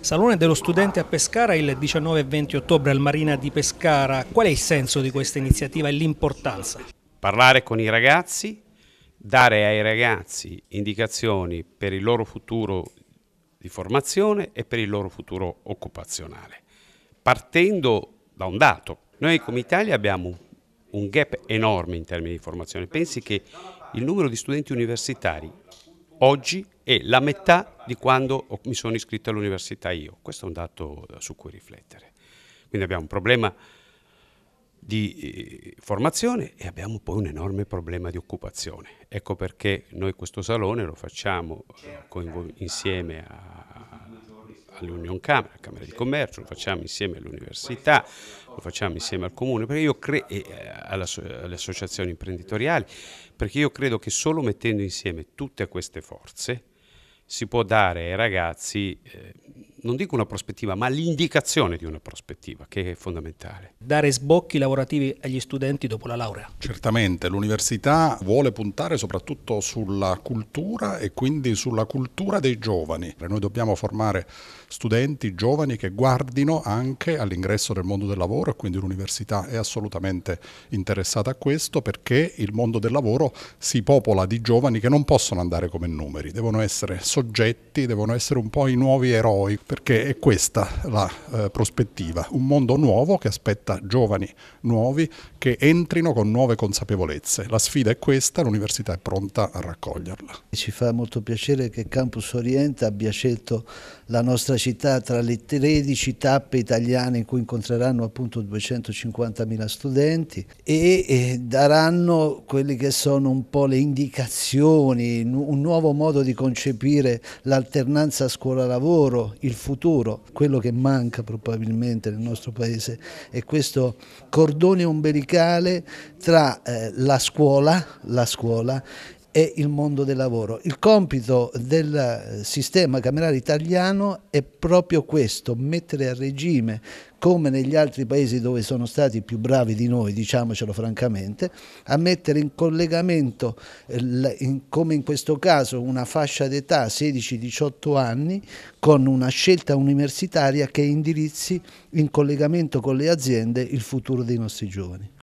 Salone dello studente a Pescara il 19 e 20 ottobre al Marina di Pescara. Qual è il senso di questa iniziativa e l'importanza? Parlare con i ragazzi, dare ai ragazzi indicazioni per il loro futuro di formazione e per il loro futuro occupazionale. Partendo da un dato, noi come Italia abbiamo un gap enorme in termini di formazione. Pensi che il numero di studenti universitari oggi e la metà di quando mi sono iscritto all'università io. Questo è un dato eh, su cui riflettere. Quindi abbiamo un problema di eh, formazione e abbiamo poi un enorme problema di occupazione. Ecco perché noi questo salone lo facciamo eh, insieme all'Union Camera, alla Camera di Commercio, lo facciamo insieme all'università, lo facciamo insieme al comune, e alle associazioni imprenditoriali, perché io credo che solo mettendo insieme tutte queste forze si può dare ai ragazzi eh, non dico una prospettiva, ma l'indicazione di una prospettiva, che è fondamentale. Dare sbocchi lavorativi agli studenti dopo la laurea. Certamente, l'università vuole puntare soprattutto sulla cultura e quindi sulla cultura dei giovani. Noi dobbiamo formare studenti, giovani che guardino anche all'ingresso del mondo del lavoro e quindi l'università è assolutamente interessata a questo perché il mondo del lavoro si popola di giovani che non possono andare come numeri, devono essere soggetti, devono essere un po' i nuovi eroi perché è questa la eh, prospettiva, un mondo nuovo che aspetta giovani nuovi che entrino con nuove consapevolezze. La sfida è questa, l'università è pronta a raccoglierla. Ci fa molto piacere che Campus Oriente abbia scelto la nostra città tra le 13 tappe italiane in cui incontreranno appunto 250.000 studenti e, e daranno quelle che sono un po' le indicazioni, un nuovo modo di concepire l'alternanza scuola-lavoro, il futuro. Quello che manca probabilmente nel nostro paese è questo cordone ombelicale tra eh, la, scuola, la scuola e il mondo del lavoro. Il compito del eh, sistema camerale italiano è proprio questo, mettere a regime, come negli altri paesi dove sono stati più bravi di noi, diciamocelo francamente, a mettere in collegamento, eh, come in questo caso, una fascia d'età 16-18 anni con una scelta universitaria che indirizzi in collegamento con le aziende il futuro dei nostri giovani.